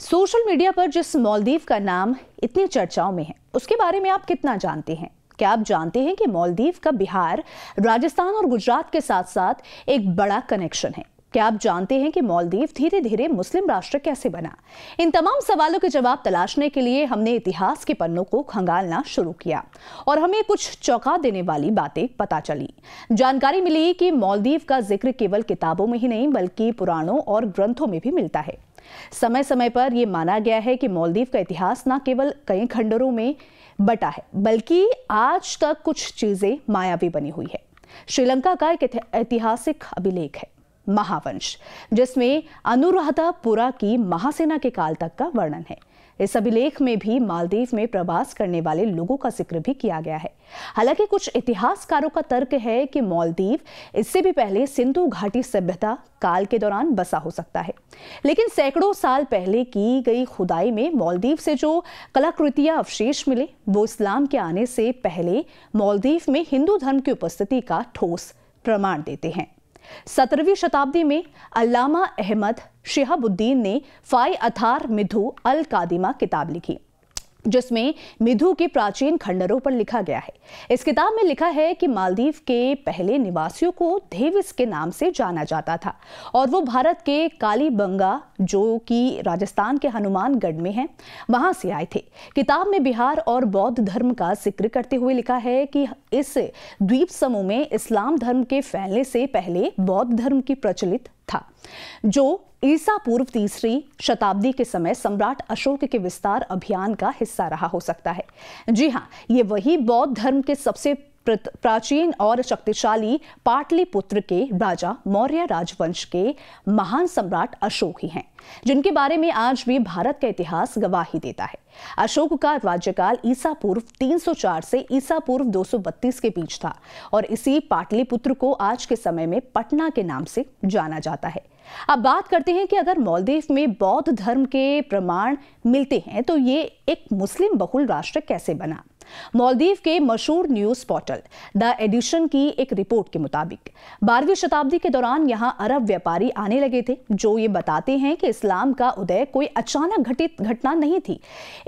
social media पर जिस मालदीव का नाम इतनी चर्चाओं में है उसके बारे में आप कितना जानते हैं क्या आप जानते हैं कि मालदीव का बिहार राजस्थान और गुजरात के साथ साथ एक बड़ा कनेक्शन है क्या आप जानते हैं कि मालदीव धीरे धीरे मुस्लिम राष्ट्र कैसे बना इन तमाम सवालों के जवाब तलाशने के लिए हमने इतिहास के पन्नों को खंगालना शुरू किया और हमें कुछ चौंका देने वाली बातें पता चली जानकारी मिली कि मालदीव का जिक्र केवल किताबों में ही नहीं बल्कि पुराणों और ग्रंथों में भी मिलता है समय समय पर यह माना गया है कि मालदीव का इतिहास न केवल कई खंडरों में बटा है बल्कि आज तक कुछ चीजें मायावी बनी हुई है श्रीलंका का एक ऐतिहासिक अभिलेख है महावंश जिसमें अनुराधापुरा की महासेना के काल तक का वर्णन है इस अभिलेख में भी मालदीव में प्रवास करने वाले लोगों का जिक्र भी किया गया है हालांकि कुछ इतिहासकारों का तर्क है कि मालदीव इससे भी पहले सिंधु घाटी सभ्यता काल के दौरान बसा हो सकता है लेकिन सैकड़ों साल पहले की गई खुदाई में मालदीव से जो कलाकृतियां अवशेष मिले वो इस्लाम के आने से पहले मालदीव में हिंदू धर्म की उपस्थिति का ठोस प्रमाण देते हैं सत्रहवीं शताब्दी में अल्लामा अहमद शहाबुद्दीन ने फ़ाई अथार मिधु अल कादिमा किताब लिखी जिसमें मिधु के प्राचीन खंडरों पर लिखा गया है इस किताब में लिखा है कि मालदीव के पहले निवासियों को धेविस के नाम से जाना जाता था और वो भारत के कालीबंगा जो कि राजस्थान के हनुमानगढ़ में है वहाँ से आए थे किताब में बिहार और बौद्ध धर्म का जिक्र करते हुए लिखा है कि इस द्वीप समूह में इस्लाम धर्म के फैलने से पहले बौद्ध धर्म की प्रचलित था जो ईसा पूर्व तीसरी शताब्दी के समय सम्राट अशोक के विस्तार अभियान का हिस्सा रहा हो सकता है जी हाँ ये वही बौद्ध धर्म के सबसे प्राचीन और शक्तिशाली पाटलिपुत्र के राजा मौर्य राजवंश के महान सम्राट अशोक ही हैं जिनके बारे में आज भी भारत का इतिहास गवाही देता है अशोक का राज्यकाल ईसा पूर्व 304 से ईसा पूर्व 232 के बीच था और इसी पाटलिपुत्र को आज के समय में पटना के नाम से जाना जाता है अब बात करते हैं कि अगर मालदीव में बौद्ध धर्म के प्रमाण मिलते हैं तो ये एक मुस्लिम बहुल राष्ट्र कैसे बना मालदीव के मशहूर न्यूज पोर्टल द एडिशन की एक रिपोर्ट के मुताबिक बारहवीं शताब्दी के दौरान यहां अरब व्यापारी आने लगे थे जो ये बताते हैं कि इस्लाम का उदय कोई अचानक घटित घटना नहीं थी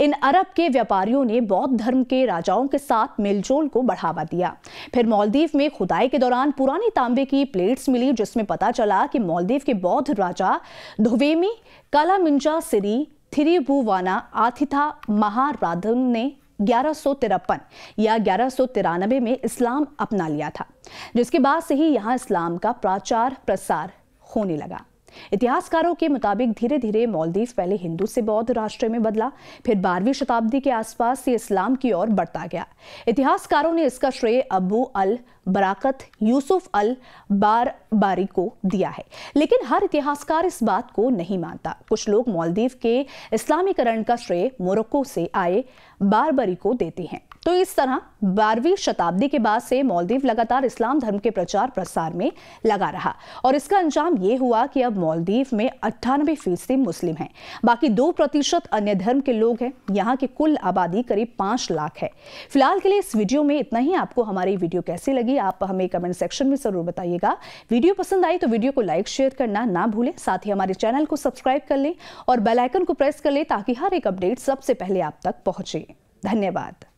इन अरब के व्यापारियों ने बौद्ध धर्म के राजाओं के साथ मेलजोल को बढ़ावा दिया फिर मालदीव में खुदाई के दौरान पुरानी तांबे की प्लेट्स मिली जिसमें पता चला कि मालदीव के बौद्ध राजा धुवेमी कालामिंजा सिरी थिरीबुवाना आथिथा महाराधन ने ग्यारह या ग्यारह में इस्लाम अपना लिया था जिसके बाद से ही यहाँ इस्लाम का प्राचार प्रसार होने लगा इतिहासकारों के मुताबिक धीरे धीरे मालदीव पहले हिंदू से बौद्ध राष्ट्र में बदला फिर बारहवीं शताब्दी के आसपास से इस्लाम की ओर बढ़ता गया इतिहासकारों ने इसका श्रेय अबू अल बराकत यूसुफ अल बार बारी को दिया है लेकिन हर इतिहासकार इस बात को नहीं मानता कुछ लोग मालदीव के इस्लामीकरण का श्रेय मोरक्को से आए बारबरी को देते हैं तो इस तरह बारहवीं शताब्दी के बाद से मालदीव लगातार इस्लाम धर्म के प्रचार प्रसार में लगा रहा और इसका अंजाम ये हुआ कि अब मालदीव में अट्ठानबे फीसदी मुस्लिम हैं बाकी दो प्रतिशत अन्य धर्म के लोग हैं यहाँ की कुल आबादी करीब पाँच लाख है फिलहाल के लिए इस वीडियो में इतना ही आपको हमारी वीडियो कैसी लगी होगी आप हमें कमेंट सेक्शन में ज़रूर बताइएगा वीडियो पसंद आई तो वीडियो को लाइक शेयर करना ना भूलें साथ ही हमारे चैनल को सब्सक्राइब कर लें और बेलाइकन को प्रेस कर लें ताकि हर एक अपडेट सबसे पहले आप तक पहुंचे धन्यवाद